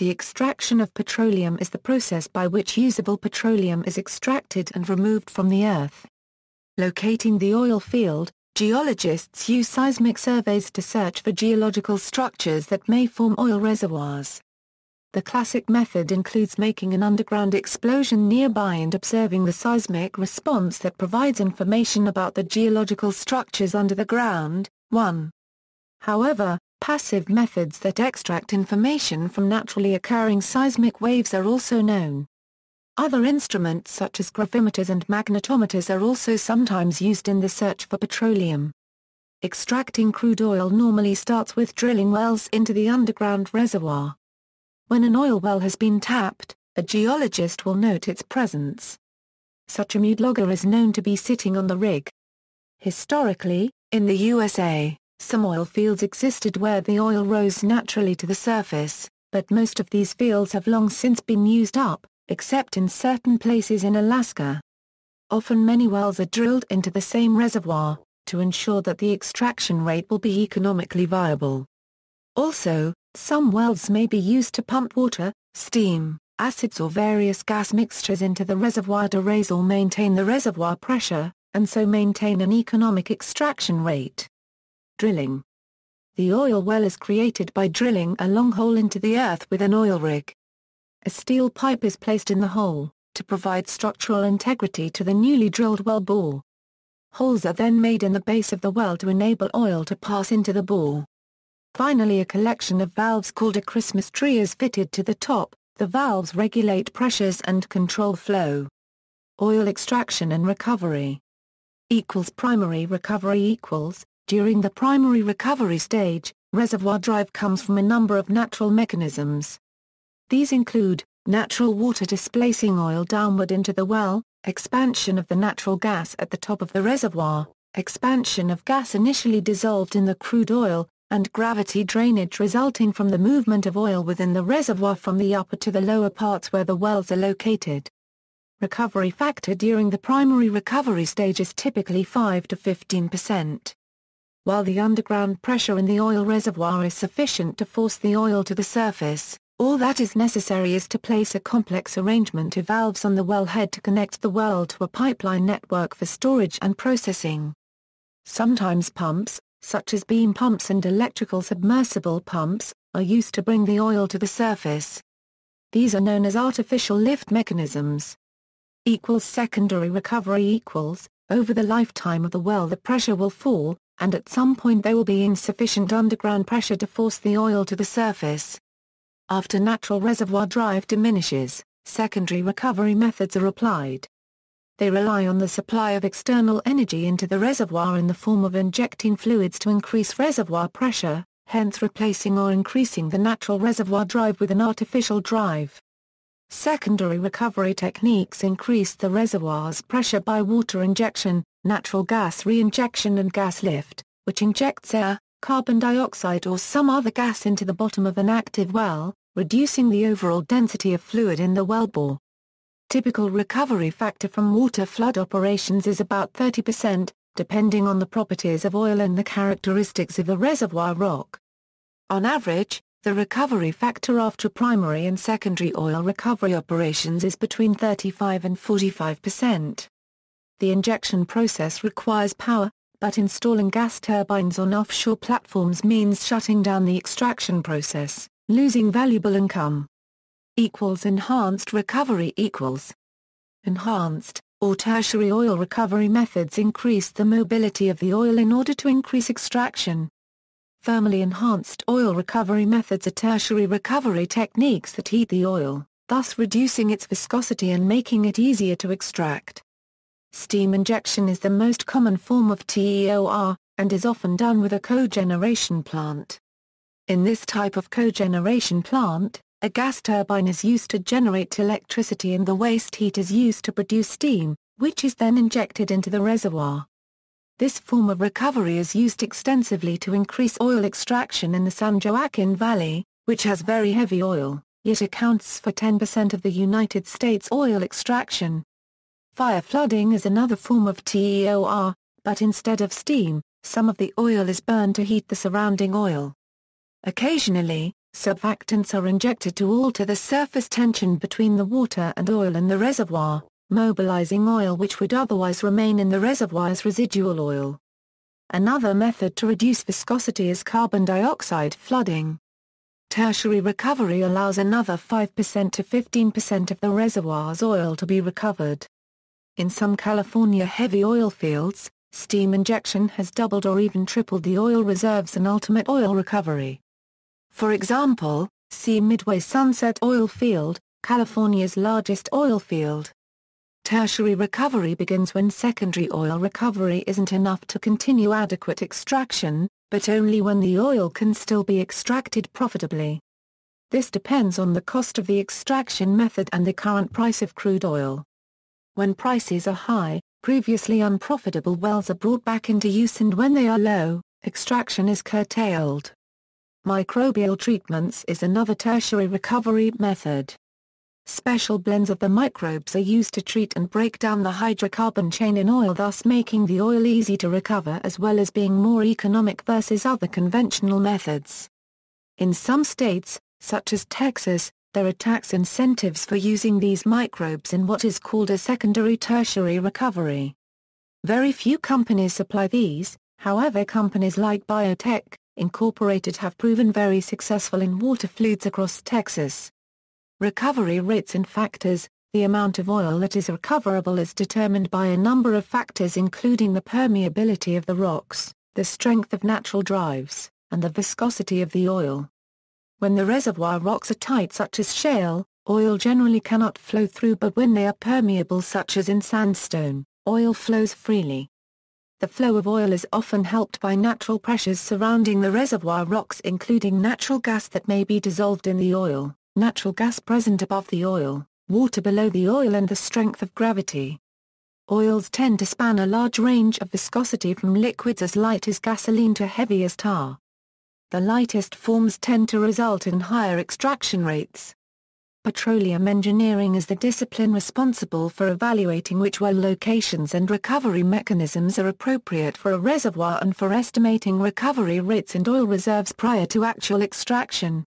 The extraction of petroleum is the process by which usable petroleum is extracted and removed from the earth. Locating the oil field, geologists use seismic surveys to search for geological structures that may form oil reservoirs. The classic method includes making an underground explosion nearby and observing the seismic response that provides information about the geological structures under the ground. 1. However, Passive methods that extract information from naturally occurring seismic waves are also known. Other instruments such as gravimeters and magnetometers are also sometimes used in the search for petroleum. Extracting crude oil normally starts with drilling wells into the underground reservoir. When an oil well has been tapped, a geologist will note its presence. Such a logger is known to be sitting on the rig. Historically, in the USA, some oil fields existed where the oil rose naturally to the surface, but most of these fields have long since been used up, except in certain places in Alaska. Often many wells are drilled into the same reservoir, to ensure that the extraction rate will be economically viable. Also, some wells may be used to pump water, steam, acids or various gas mixtures into the reservoir to raise or maintain the reservoir pressure, and so maintain an economic extraction rate. Drilling. The oil well is created by drilling a long hole into the earth with an oil rig. A steel pipe is placed in the hole, to provide structural integrity to the newly drilled well bore. Holes are then made in the base of the well to enable oil to pass into the bore. Finally a collection of valves called a Christmas tree is fitted to the top, the valves regulate pressures and control flow. Oil extraction and recovery equals primary recovery equals during the primary recovery stage, reservoir drive comes from a number of natural mechanisms. These include, natural water displacing oil downward into the well, expansion of the natural gas at the top of the reservoir, expansion of gas initially dissolved in the crude oil, and gravity drainage resulting from the movement of oil within the reservoir from the upper to the lower parts where the wells are located. Recovery factor during the primary recovery stage is typically 5 to 15 percent. While the underground pressure in the oil reservoir is sufficient to force the oil to the surface, all that is necessary is to place a complex arrangement of valves on the wellhead to connect the well to a pipeline network for storage and processing. Sometimes pumps, such as beam pumps and electrical submersible pumps, are used to bring the oil to the surface. These are known as artificial lift mechanisms. Equals secondary recovery equals, over the lifetime of the well the pressure will fall, and at some point there will be insufficient underground pressure to force the oil to the surface. After natural reservoir drive diminishes, secondary recovery methods are applied. They rely on the supply of external energy into the reservoir in the form of injecting fluids to increase reservoir pressure, hence replacing or increasing the natural reservoir drive with an artificial drive. Secondary recovery techniques increase the reservoir's pressure by water injection, natural gas reinjection and gas lift, which injects air, carbon dioxide or some other gas into the bottom of an active well, reducing the overall density of fluid in the wellbore. Typical recovery factor from water flood operations is about 30%, depending on the properties of oil and the characteristics of the reservoir rock. On average, the recovery factor after primary and secondary oil recovery operations is between 35 and 45%. The injection process requires power, but installing gas turbines on offshore platforms means shutting down the extraction process, losing valuable income. Equals enhanced recovery equals enhanced, or tertiary oil recovery methods increase the mobility of the oil in order to increase extraction. Thermally enhanced oil recovery methods are tertiary recovery techniques that heat the oil, thus reducing its viscosity and making it easier to extract. Steam injection is the most common form of TEOR, and is often done with a cogeneration plant. In this type of cogeneration plant, a gas turbine is used to generate electricity and the waste heat is used to produce steam, which is then injected into the reservoir. This form of recovery is used extensively to increase oil extraction in the San Joaquin Valley, which has very heavy oil, yet accounts for 10% of the United States oil extraction. Fire flooding is another form of TEOR, but instead of steam, some of the oil is burned to heat the surrounding oil. Occasionally, surfactants are injected to alter the surface tension between the water and oil in the reservoir, mobilizing oil which would otherwise remain in the reservoir as residual oil. Another method to reduce viscosity is carbon dioxide flooding. Tertiary recovery allows another 5% to 15% of the reservoir's oil to be recovered. In some California heavy oil fields, steam injection has doubled or even tripled the oil reserves and ultimate oil recovery. For example, see Midway Sunset Oil Field, California's largest oil field. Tertiary recovery begins when secondary oil recovery isn't enough to continue adequate extraction, but only when the oil can still be extracted profitably. This depends on the cost of the extraction method and the current price of crude oil. When prices are high, previously unprofitable wells are brought back into use and when they are low, extraction is curtailed. Microbial treatments is another tertiary recovery method. Special blends of the microbes are used to treat and break down the hydrocarbon chain in oil thus making the oil easy to recover as well as being more economic versus other conventional methods. In some states, such as Texas, there are tax incentives for using these microbes in what is called a secondary tertiary recovery. Very few companies supply these, however companies like Biotech, Incorporated have proven very successful in water fluids across Texas. Recovery rates and factors, the amount of oil that is recoverable is determined by a number of factors including the permeability of the rocks, the strength of natural drives, and the viscosity of the oil. When the reservoir rocks are tight such as shale, oil generally cannot flow through but when they are permeable such as in sandstone, oil flows freely. The flow of oil is often helped by natural pressures surrounding the reservoir rocks including natural gas that may be dissolved in the oil, natural gas present above the oil, water below the oil and the strength of gravity. Oils tend to span a large range of viscosity from liquids as light as gasoline to heavy as tar the lightest forms tend to result in higher extraction rates. Petroleum engineering is the discipline responsible for evaluating which well locations and recovery mechanisms are appropriate for a reservoir and for estimating recovery rates and oil reserves prior to actual extraction.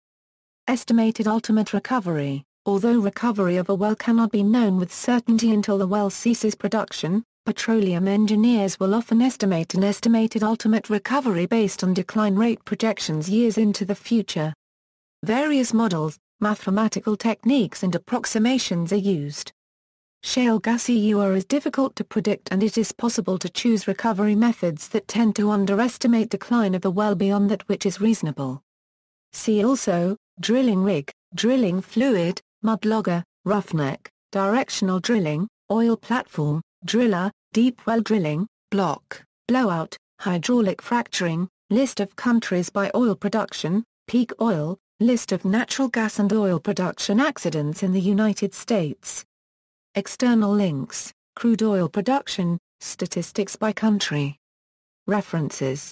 Estimated ultimate recovery, although recovery of a well cannot be known with certainty until the well ceases production, petroleum engineers will often estimate an estimated ultimate recovery based on decline rate projections years into the future. Various models, mathematical techniques and approximations are used. Shale gas EUR is difficult to predict and it is possible to choose recovery methods that tend to underestimate decline of the well beyond that which is reasonable. See also, drilling rig, drilling fluid, mud logger, roughneck, directional drilling, oil platform, driller, deep well drilling, block, blowout, hydraulic fracturing, list of countries by oil production, peak oil, list of natural gas and oil production accidents in the United States. External links, crude oil production, statistics by country. References